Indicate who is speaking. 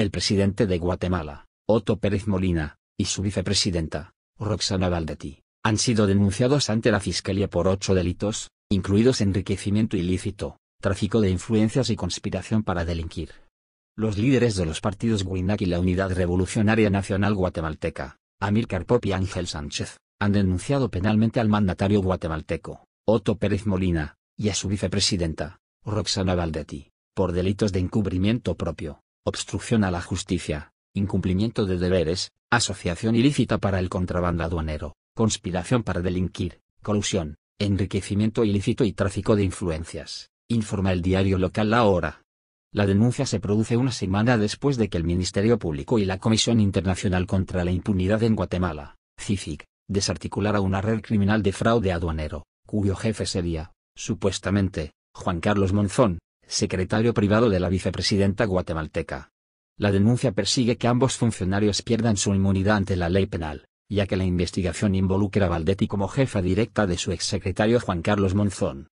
Speaker 1: el presidente de Guatemala, Otto Pérez Molina, y su vicepresidenta, Roxana Valdetti, han sido denunciados ante la Fiscalía por ocho delitos, incluidos enriquecimiento ilícito, tráfico de influencias y conspiración para delinquir. Los líderes de los partidos Guinac y la Unidad Revolucionaria Nacional Guatemalteca, Amir Pop y Ángel Sánchez, han denunciado penalmente al mandatario guatemalteco, Otto Pérez Molina, y a su vicepresidenta, Roxana Valdetti, por delitos de encubrimiento propio, obstrucción a la justicia, incumplimiento de deberes, asociación ilícita para el contrabando aduanero, conspiración para delinquir, colusión, enriquecimiento ilícito y tráfico de influencias, informa el diario local La Hora. La denuncia se produce una semana después de que el Ministerio Público y la Comisión Internacional contra la Impunidad en Guatemala, CIFIC, desarticulara una red criminal de fraude aduanero, cuyo jefe sería, supuestamente, Juan Carlos Monzón, secretario privado de la vicepresidenta guatemalteca. La denuncia persigue que ambos funcionarios pierdan su inmunidad ante la ley penal, ya que la investigación involucra a Valdetti como jefa directa de su exsecretario Juan Carlos Monzón,